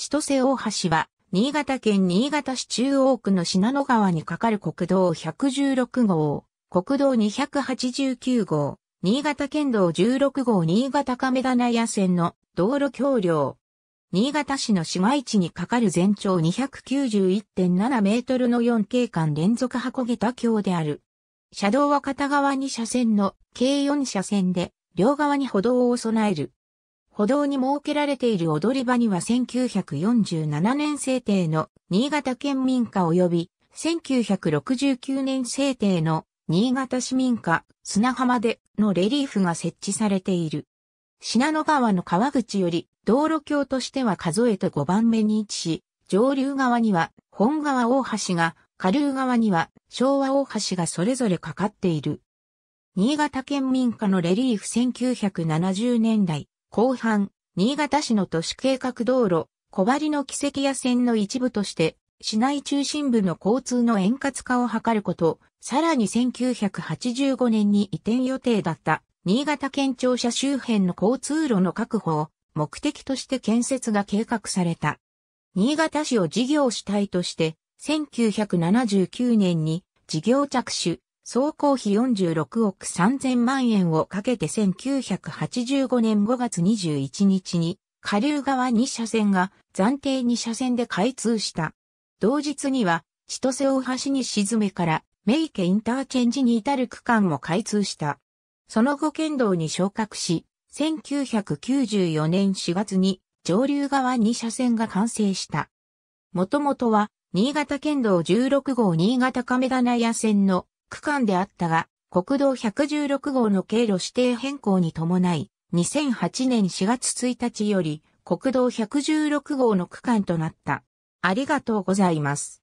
千歳大橋は、新潟県新潟市中央区の信濃川に架かる国道116号、国道289号、新潟県道16号新潟亀田屋線の道路橋梁。新潟市の市街地に架かる全長291.7メートルの4景間連続箱桁橋である。車道は片側2車線の計4車線で、両側に歩道を備える。歩道に設けられている踊り場には1947年制定の新潟県民家及び1969年制定の新潟市民家砂浜でのレリーフが設置されている。品野川の川口より道路橋としては数えて5番目に位置し、上流側には本川大橋が、下流側には昭和大橋がそれぞれかかっている。新潟県民家のレリーフ1970年代、後半、新潟市の都市計画道路、小針の奇跡屋線の一部として、市内中心部の交通の円滑化を図ること、さらに1985年に移転予定だった新潟県庁舎周辺の交通路の確保を目的として建設が計画された。新潟市を事業主体として1979年に事業着手、総工費46億3000万円をかけて1985年5月21日に下流側2車線が暫定2車線で開通した。同日には千歳大橋に沈めからメイケインターチェンジに至る区間も開通した。その後県道に昇格し、1994年4月に上流側2車線が完成した。もともとは新潟県道16号新潟亀田内屋線の区間であったが、国道116号の経路指定変更に伴い、2008年4月1日より国道116号の区間となった。ありがとうございます。